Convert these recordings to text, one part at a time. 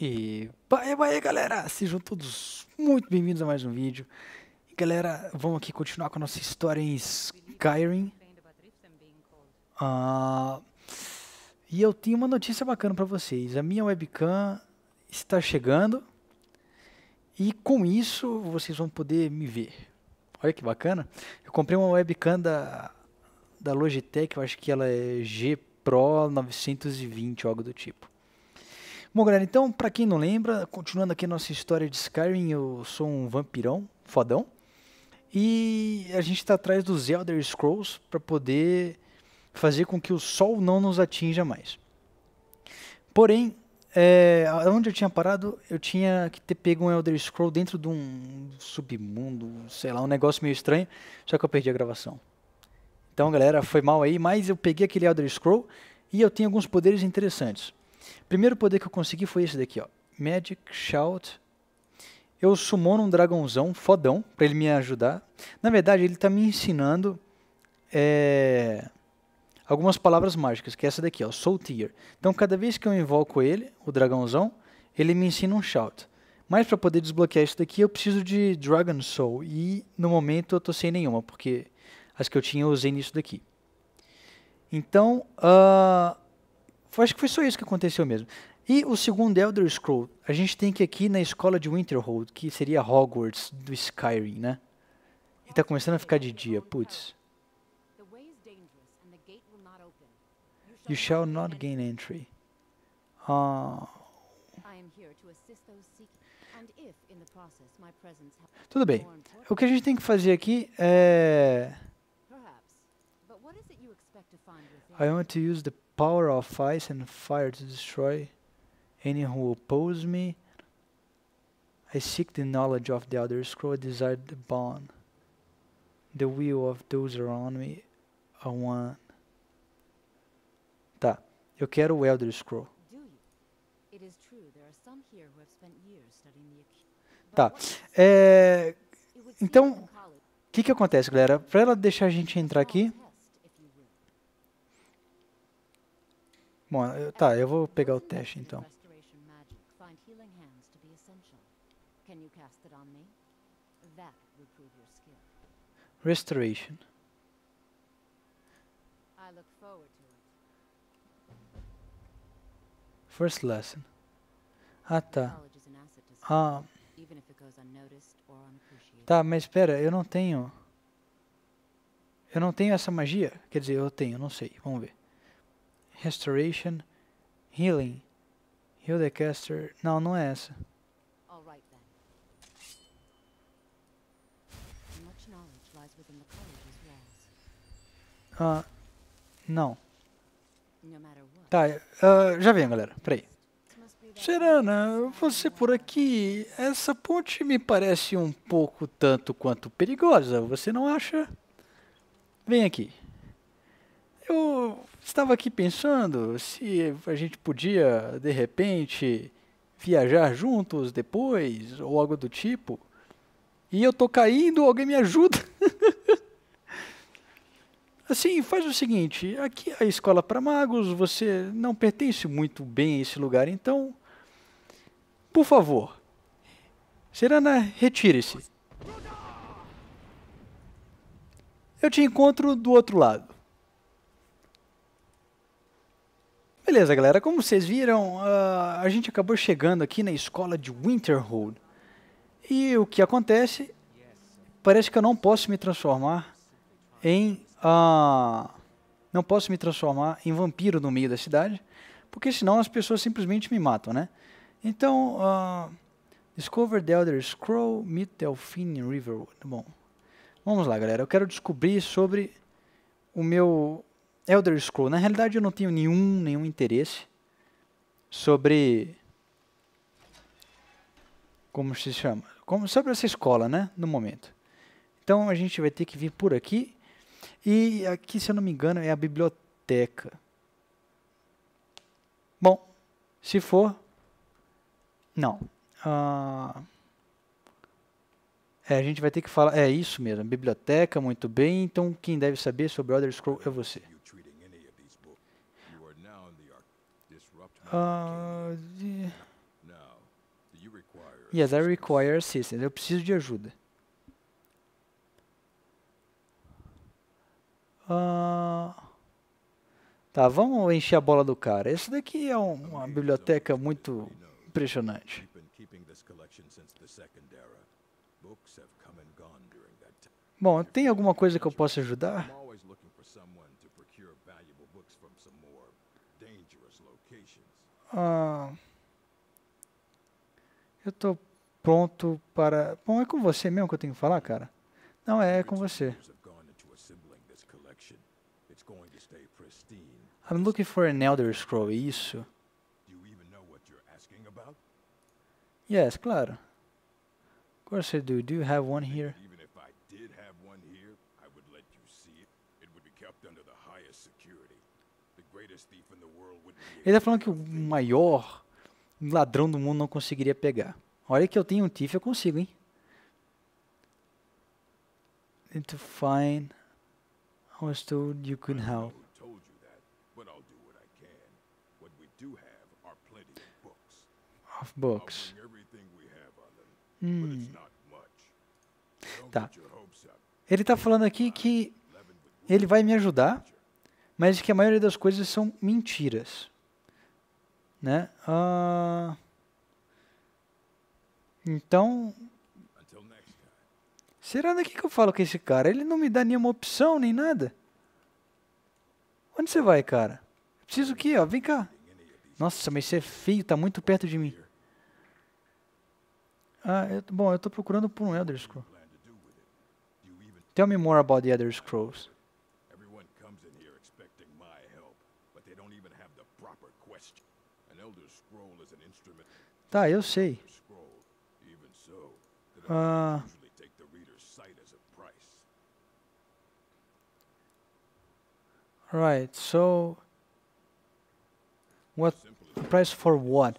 E vai, vai, galera! Sejam todos muito bem-vindos a mais um vídeo. E, galera, vamos aqui continuar com a nossa história em Skyrim. Ah, e eu tenho uma notícia bacana para vocês. A minha webcam está chegando. E com isso, vocês vão poder me ver. Olha que bacana. Eu comprei uma webcam da, da Logitech, eu acho que ela é G Pro 920 algo do tipo. Bom, galera, então, para quem não lembra, continuando aqui a nossa história de Skyrim, eu sou um vampirão, fodão. E a gente está atrás dos Elder Scrolls para poder fazer com que o sol não nos atinja mais. Porém, é, onde eu tinha parado, eu tinha que ter pego um Elder Scroll dentro de um submundo, sei lá, um negócio meio estranho, só que eu perdi a gravação. Então, galera, foi mal aí, mas eu peguei aquele Elder Scroll e eu tenho alguns poderes interessantes. Primeiro poder que eu consegui foi esse daqui, ó. Magic Shout. Eu summono um dragãozão fodão para ele me ajudar. Na verdade, ele tá me ensinando é, algumas palavras mágicas, que é essa daqui, ó, Soul Tear. Então, cada vez que eu invoco ele, o dragãozão, ele me ensina um shout. Mas para poder desbloquear isso daqui, eu preciso de Dragon Soul. E no momento eu tô sem nenhuma, porque as que eu tinha eu usei nisso daqui. Então, uh, foi, acho que foi só isso que aconteceu mesmo. E o segundo é Elder Scroll, a gente tem que aqui na escola de Winterhold, que seria Hogwarts do Skyrim, né? E tá começando a ficar de dia, putz. You shall not gain entry. Ah. Tudo bem. O que a gente tem que fazer aqui é I want to use the power of ice and fire to destroy any who oppose me. I seek the knowledge of the other scroll, I desire the bond. The will of those around me are one. Tá, eu quero o Elder Scroll. Tá. É, então, o que, que acontece, galera? Para ela deixar a gente entrar aqui, Bom, eu, tá, eu vou pegar o teste então. Restoration. First lesson. Ah, tá. Ah. Tá, mas espera, eu não tenho... Eu não tenho essa magia? Quer dizer, eu tenho, não sei. Vamos ver. Restoration, Healing. Heal the caster. Não, não é essa. Ah, não. Tá, uh, já vem, galera. Peraí. Serana, você por aqui. Essa ponte me parece um pouco tanto quanto perigosa, você não acha? Vem aqui eu estava aqui pensando se a gente podia, de repente, viajar juntos depois, ou algo do tipo. E eu tô caindo, alguém me ajuda. assim, faz o seguinte, aqui é a escola para magos, você não pertence muito bem a esse lugar, então, por favor, Serana, retire-se. Eu te encontro do outro lado. Beleza, galera, como vocês viram, uh, a gente acabou chegando aqui na escola de Winterhold. E o que acontece? Parece que eu não posso me transformar em... Uh, não posso me transformar em vampiro no meio da cidade, porque senão as pessoas simplesmente me matam, né? Então, uh, Discover the Elder Scroll, Meet Delphine Riverwood. Bom, vamos lá, galera. Eu quero descobrir sobre o meu Elder Scrolls. Na realidade, eu não tenho nenhum, nenhum interesse sobre. Como se chama? Como, sobre essa escola, né? No momento. Então a gente vai ter que vir por aqui. E aqui, se eu não me engano, é a biblioteca. Bom, se for. Não. Ah, é, a gente vai ter que falar. É isso mesmo, biblioteca, muito bem. Então quem deve saber sobre Elder Scroll é você. Uh, ah, yes, I require assistance. Eu preciso de ajuda. Uh, tá, vamos encher a bola do cara. Esse daqui é um, uma biblioteca muito impressionante. Bom, tem alguma coisa que eu possa ajudar? I'm always looking for someone to procure valuable books from ah, eu estou pronto para. Bom, é com você mesmo que eu tenho que falar, cara? Não, é, é com você. I'm looking for an Elder Scroll, é isso? Yes, claro. Of course I do. Do you have one here? Ele tá falando que o maior ladrão do mundo não conseguiria pegar. Olha que eu tenho um TIFF, eu consigo, hein? Need to find. I was told you could help. Of books. Hum. Tá. Ele está falando aqui que ele vai me ajudar, mas que a maioria das coisas são mentiras. Né? Uh, então, será daqui que eu falo com esse cara? Ele não me dá nenhuma opção, nem nada. Onde você vai, cara? Preciso que, ó, vem cá. Nossa, mas você é feio, tá muito perto de mim. Ah, eu, bom, eu tô procurando por um Elder Scroll. Tell me more about the Elder Scrolls. Tá, eu sei. Ah, right, so what price for what?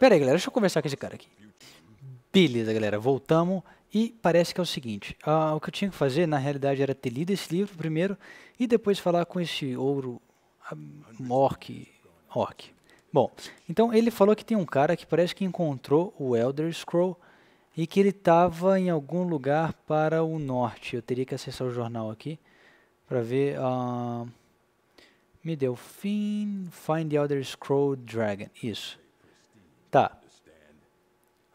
Pera aí, galera, deixa eu conversar com esse cara aqui. Beleza, galera, voltamos e parece que é o seguinte, ah, o que eu tinha que fazer na realidade era ter lido esse livro primeiro e depois falar com esse ouro um orc, orc. Bom, então ele falou que tem um cara que parece que encontrou o Elder Scroll e que ele estava em algum lugar para o norte. Eu teria que acessar o jornal aqui para ver. Uh, me deu fim. Find the Elder Scroll Dragon. Isso. Tá.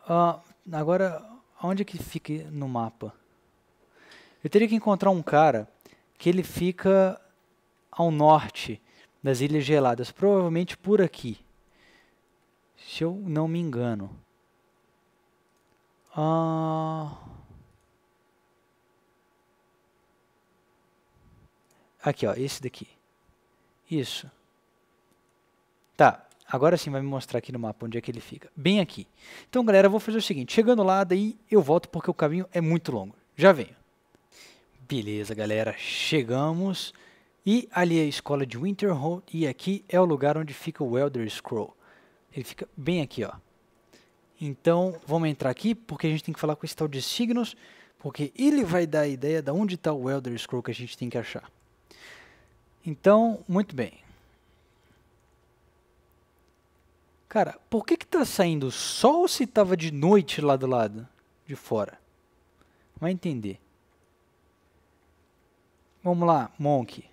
Uh, agora, onde é que fica no mapa? Eu teria que encontrar um cara que ele fica ao norte das Ilhas Geladas, provavelmente por aqui. Se eu não me engano. Ah, aqui, ó, esse daqui. Isso. Tá, agora sim vai me mostrar aqui no mapa onde é que ele fica. Bem aqui. Então, galera, eu vou fazer o seguinte. Chegando lá, daí eu volto porque o caminho é muito longo. Já venho. Beleza, galera. Chegamos. E ali é a escola de Winterhold e aqui é o lugar onde fica o Elder Scroll. Ele fica bem aqui, ó. Então, vamos entrar aqui, porque a gente tem que falar com esse tal de Signos, porque ele vai dar a ideia de onde está o Elder Scroll que a gente tem que achar. Então, muito bem. Cara, por que que tá saindo sol se estava de noite lá do lado de fora? Vai entender. Vamos lá, Monk.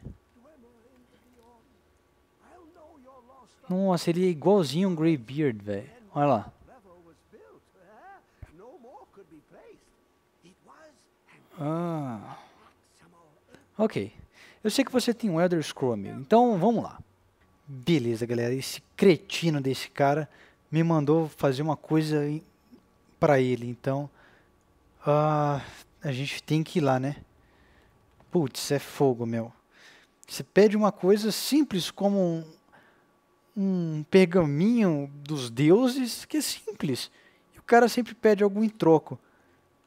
Nossa, ele é igualzinho um Greybeard, velho. Olha lá. Ah. Ok. Eu sei que você tem um Elder Scroll, Então, vamos lá. Beleza, galera. Esse cretino desse cara me mandou fazer uma coisa para ele. Então, ah, a gente tem que ir lá, né? Putz, é fogo, meu. Você pede uma coisa simples como um pergaminho dos deuses que é simples. E o cara sempre pede algo em troco.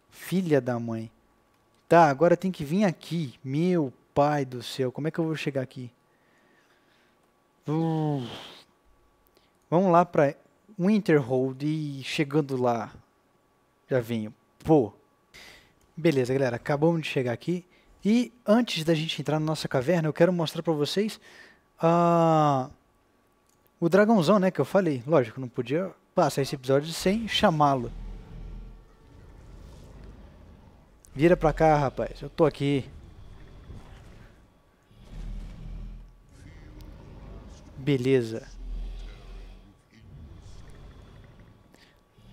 Filha da mãe. Tá, agora tem que vir aqui. Meu pai do céu, como é que eu vou chegar aqui? Hum. vamos lá para Winterhold e chegando lá. Já venho. Pô. Beleza, galera, acabamos de chegar aqui. E antes da gente entrar na nossa caverna, eu quero mostrar para vocês a. Uh, o dragãozão, né, que eu falei. Lógico, não podia passar esse episódio sem chamá-lo. Vira pra cá, rapaz. Eu tô aqui. Beleza.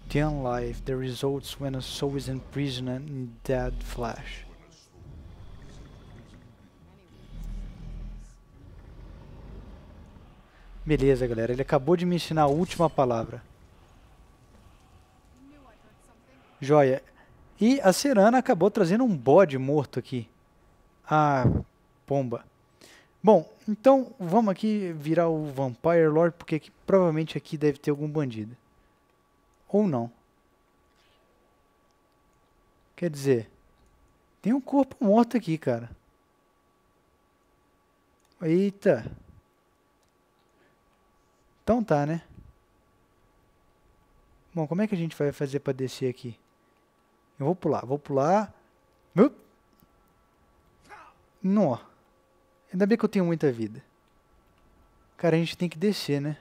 The life, the results when a soul is imprisoned in dead flash. Beleza, galera. Ele acabou de me ensinar a última palavra. Joia. E a Serana acabou trazendo um bode morto aqui. Ah, pomba. Bom, então vamos aqui virar o Vampire Lord, porque aqui, provavelmente aqui deve ter algum bandido. Ou não. Quer dizer, tem um corpo morto aqui, cara. Eita. Então tá, né? Bom, como é que a gente vai fazer para descer aqui? Eu vou pular, vou pular. não. Nó. Ainda bem que eu tenho muita vida. Cara, a gente tem que descer, né?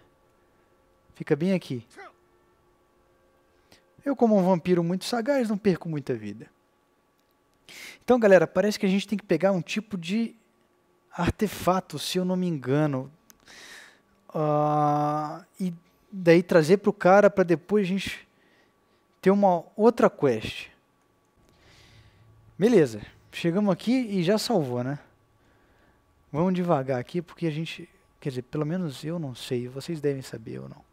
Fica bem aqui. Eu, como um vampiro muito sagaz, não perco muita vida. Então, galera, parece que a gente tem que pegar um tipo de artefato, se eu não me engano. Uh, e daí trazer para o cara para depois a gente ter uma outra quest. Beleza, chegamos aqui e já salvou, né? Vamos devagar aqui porque a gente, quer dizer, pelo menos eu não sei, vocês devem saber ou não.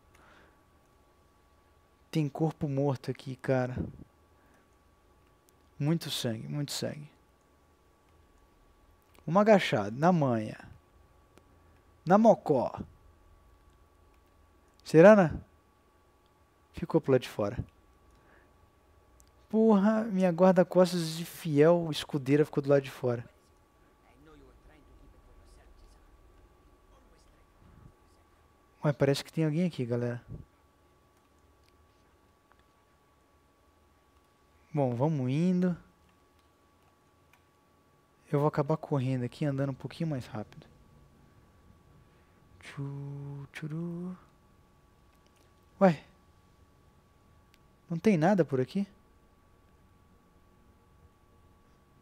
Tem corpo morto aqui, cara. Muito sangue, muito sangue. Uma agachada na manha. Na mocó. Serana ficou pro lado de fora. Porra, minha guarda-costas de fiel escudeira ficou do lado de fora. Ué, parece que tem alguém aqui, galera. Bom, vamos indo. Eu vou acabar correndo aqui, andando um pouquinho mais rápido. Tchu, tchuru. Ué, não tem nada por aqui?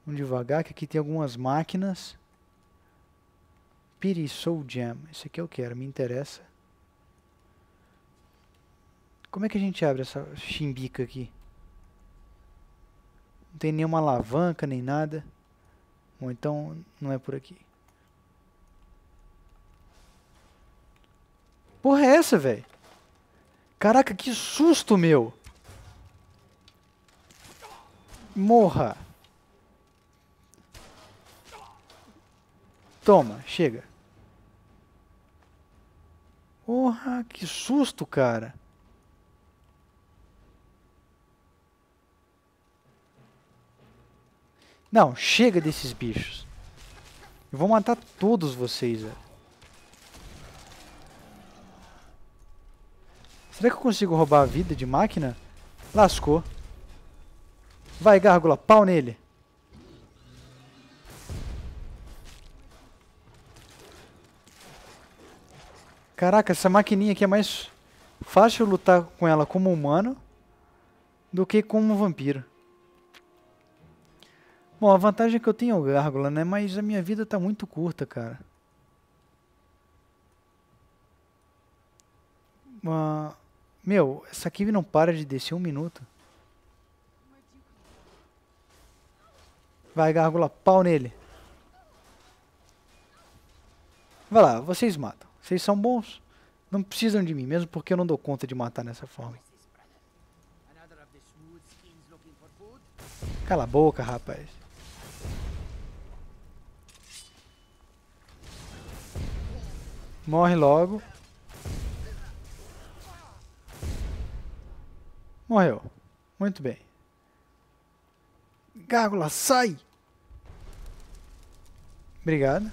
Vamos devagar, que aqui tem algumas máquinas. Piri Soul Jam, esse aqui eu quero, me interessa. Como é que a gente abre essa chimbica aqui? Não tem nenhuma alavanca, nem nada. Bom, então não é por aqui. Porra é essa, velho? Caraca, que susto, meu! Morra! Toma, chega. Porra, que susto, cara. Não, chega desses bichos. Eu vou matar todos vocês, velho. Será que eu consigo roubar a vida de máquina? Lascou. Vai, gárgula, pau nele. Caraca, essa maquininha aqui é mais fácil lutar com ela como humano do que como vampiro. Bom, a vantagem é que eu tenho o gárgula, né? Mas a minha vida tá muito curta, cara. Uma... Meu, essa aqui não para de descer um minuto. Vai, gárgula, pau nele. Vai lá, vocês matam. Vocês são bons. Não precisam de mim, mesmo porque eu não dou conta de matar nessa forma. Cala a boca, rapaz. Morre logo. Morreu. Muito bem. Gárgula, sai! Obrigado.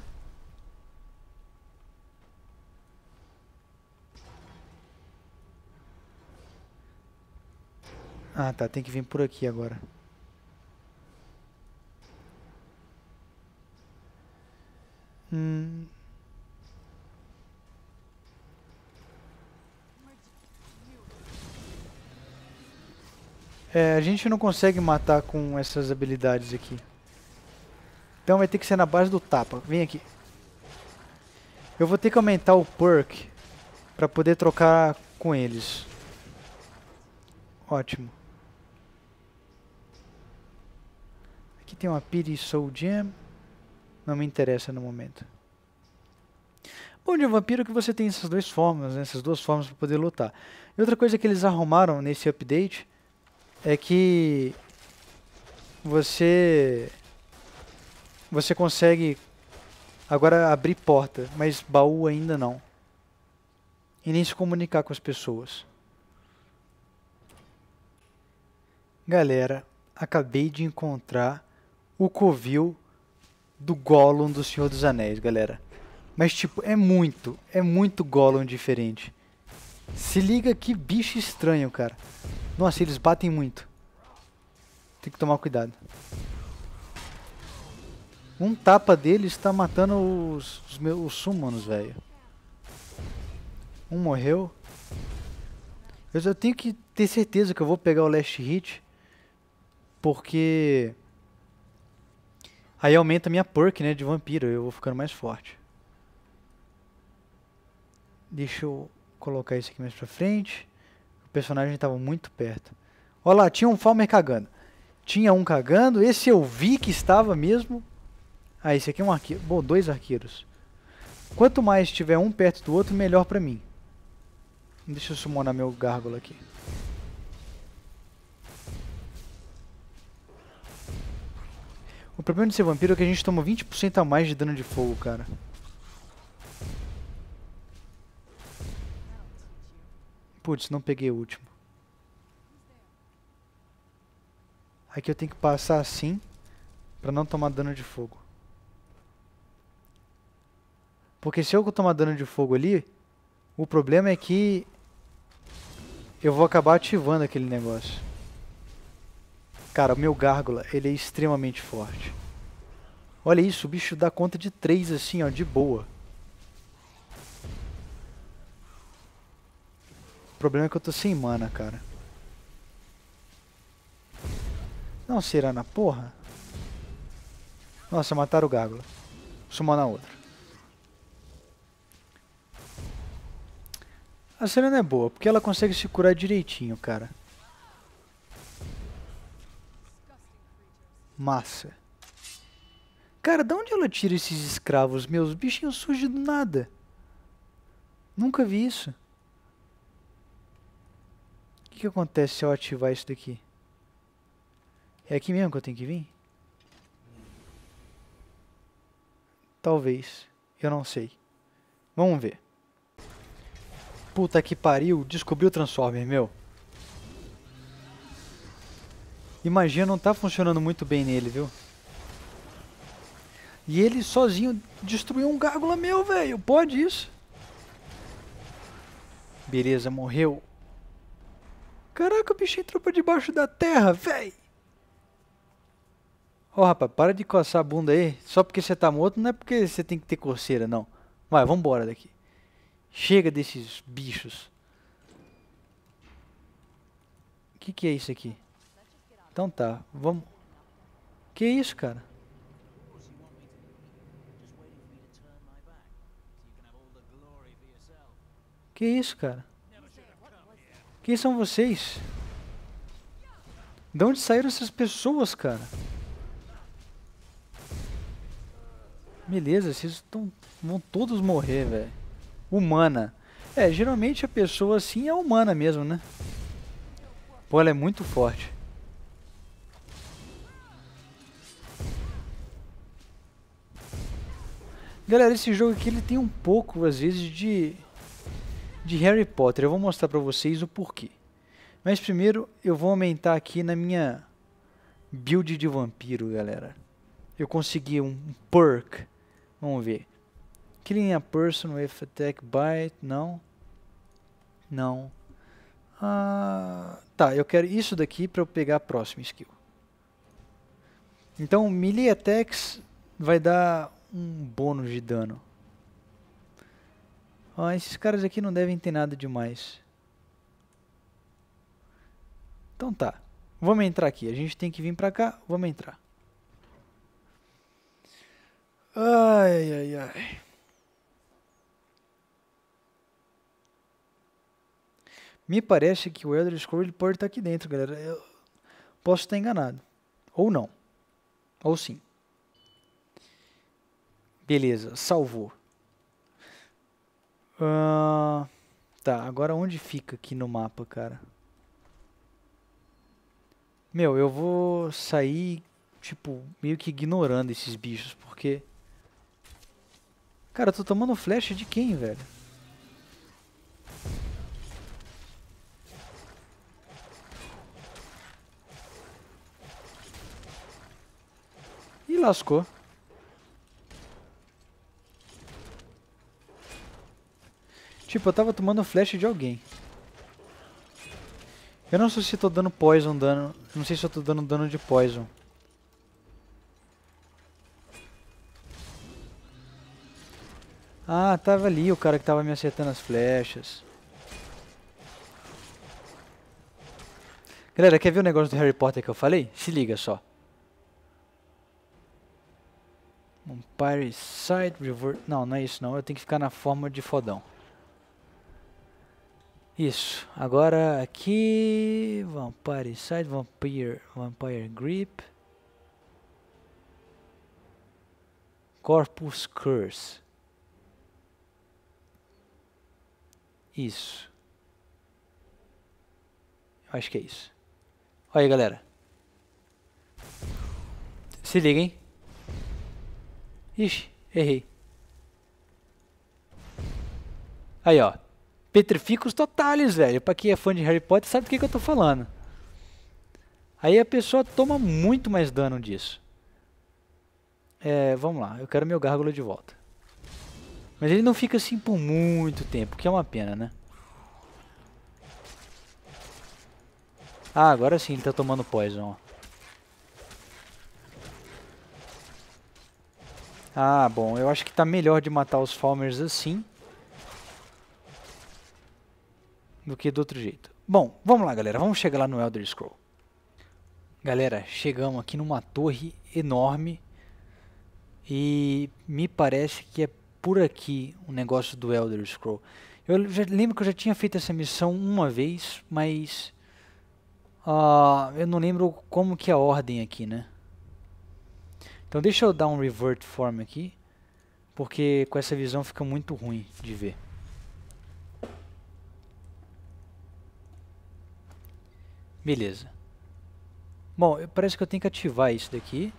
Ah, tá. Tem que vir por aqui agora. Hum... É, a gente não consegue matar com essas habilidades aqui. Então vai ter que ser na base do tapa. Vem aqui. Eu vou ter que aumentar o perk para poder trocar com eles. Ótimo. Aqui tem uma Piri Soul Gem. Não me interessa no momento. Bom dia, vampiro, que você tem essas duas formas, né? essas duas formas para poder lutar. E outra coisa que eles arrumaram nesse update é que você você consegue agora abrir porta, mas baú ainda não. E nem se comunicar com as pessoas. Galera, acabei de encontrar o covil do Gollum do Senhor dos Anéis, galera. Mas tipo, é muito, é muito Gollum diferente. Se liga que bicho estranho, cara. Nossa, eles batem muito. Tem que tomar cuidado. Um tapa dele está matando os, os meus os velho. Um morreu. Eu tenho que ter certeza que eu vou pegar o last hit. Porque... Aí aumenta a minha perk, né, de vampiro. Eu vou ficando mais forte. Deixa eu colocar isso aqui mais pra frente. O personagem estava muito perto. Olha lá, tinha um Falmer cagando. Tinha um cagando, esse eu vi que estava mesmo. Ah, esse aqui é um arqueiro. Bom, dois arqueiros. Quanto mais tiver um perto do outro, melhor pra mim. Deixa eu summonar meu gárgula aqui. O problema de ser vampiro é que a gente toma 20% a mais de dano de fogo, cara. Putz, não peguei o último. Aqui eu tenho que passar assim para não tomar dano de fogo. Porque se eu tomar dano de fogo ali, o problema é que eu vou acabar ativando aquele negócio. Cara, o meu gárgula, ele é extremamente forte. Olha isso, o bicho dá conta de 3 assim, ó, de boa. O problema é que eu tô sem mana, cara. Não será na porra? Nossa, mataram o Gágula. Sumou na outra. A Serena é boa, porque ela consegue se curar direitinho, cara. Massa. Cara, de onde ela tira esses escravos meus? bichinhos surgem do nada. Nunca vi isso que, que acontece se eu ativar isso daqui? É aqui mesmo que eu tenho que vir? Talvez. Eu não sei. Vamos ver. Puta que pariu, descobri o Transformer, meu. Imagina, não tá funcionando muito bem nele, viu? E ele sozinho destruiu um gárgula meu, velho. Pode isso. Beleza, morreu. Caraca, o bicho entrou pra debaixo da terra, véi! Ó, oh, rapaz, para de coçar a bunda aí. Só porque você tá morto, não é porque você tem que ter coceira, não. Vai, vambora daqui. Chega desses bichos. O que, que é isso aqui? Então tá, vamos... Que isso, cara? Que isso, cara? Quem são vocês? De onde saíram essas pessoas, cara? Beleza, vocês tão, vão todos morrer, velho. Humana. É, geralmente a pessoa assim é humana mesmo, né? Pô, ela é muito forte. Galera, esse jogo aqui ele tem um pouco, às vezes, de de Harry Potter. Eu vou mostrar para vocês o porquê. Mas primeiro eu vou aumentar aqui na minha build de vampiro, galera. Eu consegui um perk. Vamos ver. Killing a person with attack bite. Não. Não. Ah, tá, eu quero isso daqui para eu pegar a próxima skill. Então melee attacks vai dar um bônus de dano esses caras aqui não devem ter nada demais. Então tá. Vamos entrar aqui. A gente tem que vir pra cá. Vamos entrar. Ai, ai, ai. Me parece que o Elder Scrolls pode estar aqui dentro, galera. Eu posso estar enganado. Ou não. Ou sim. Beleza, salvou. Uh, tá, agora onde fica aqui no mapa, cara? Meu, eu vou sair, tipo, meio que ignorando esses bichos, porque... Cara, eu tô tomando flecha de quem, velho? E lascou. Tipo, eu tava tomando flash de alguém. Eu não sei se tô dando poison dano. Não sei se eu tô dando dano de poison. Ah, tava ali o cara que tava me acertando as flechas. Galera, quer ver o negócio do Harry Potter que eu falei? Se liga só. Vampire Side Revert... Não, não é isso não. Eu tenho que ficar na forma de fodão. Isso. Agora aqui. Vampire Side, Vampire, Vampire Grip. Corpus Curse. Isso. Eu acho que é isso. Olha aí, galera. Se liga, hein? Ixi, errei. Aí, ó petrificos totales, velho. Pra quem é fã de Harry Potter sabe do que, que eu tô falando. Aí a pessoa toma muito mais dano disso. É, vamos lá, eu quero meu gárgula de volta. Mas ele não fica assim por muito tempo, que é uma pena, né? Ah, agora sim ele tá tomando poison, ó. Ah, bom, eu acho que tá melhor de matar os Farmers assim. do que do outro jeito. Bom, vamos lá, galera. Vamos chegar lá no Elder Scroll. Galera, chegamos aqui numa torre enorme. E me parece que é por aqui o negócio do Elder Scroll. Eu já, lembro que eu já tinha feito essa missão uma vez, mas... Uh, eu não lembro como que é a ordem aqui, né? Então deixa eu dar um revert form aqui. Porque com essa visão fica muito ruim de ver. Beleza. Bom, parece que eu tenho que ativar isso daqui.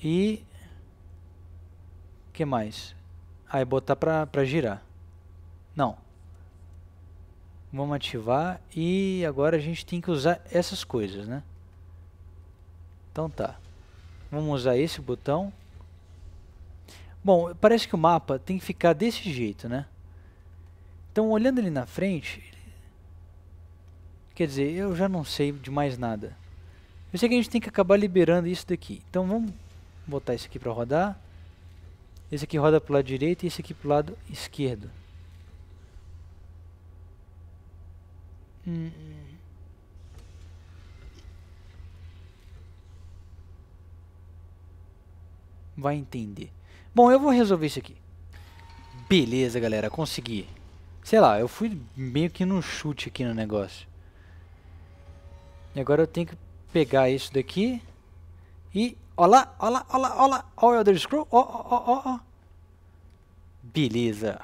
E... que mais? Ah, é botar pra, pra girar. Não. Vamos ativar e agora a gente tem que usar essas coisas, né? Então tá. Vamos usar esse botão. Bom, parece que o mapa tem que ficar desse jeito, né? Então, olhando ali na frente, Quer dizer, eu já não sei de mais nada. Eu sei que a gente tem que acabar liberando isso daqui. Então vamos botar isso aqui para rodar. Esse aqui roda para o lado direito e esse aqui para o lado esquerdo. Hum. Vai entender. Bom, eu vou resolver isso aqui. Beleza, galera, consegui. Sei lá, eu fui meio que no chute aqui no negócio. E agora eu tenho que pegar isso daqui. E. Ó lá, ó lá, ó lá, ó o Elder Scroll. Ó, ó, ó, ó. Beleza.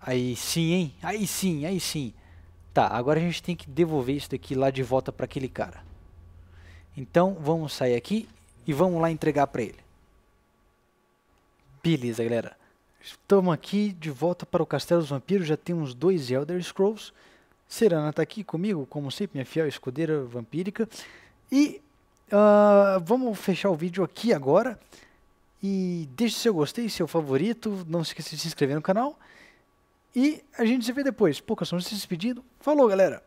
Aí sim, hein? Aí sim, aí sim. Tá, agora a gente tem que devolver isso daqui lá de volta para aquele cara. Então vamos sair aqui e vamos lá entregar para ele. Beleza, galera. Estamos aqui de volta para o Castelo dos Vampiros. Já temos dois Elder Scrolls. Serana está aqui comigo, como sempre, minha fiel escudeira vampírica. E uh, vamos fechar o vídeo aqui agora. E deixe seu gostei, seu favorito. Não se esqueça de se inscrever no canal. E a gente se vê depois. Poucas são se despedindo. Falou, galera.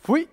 Fui!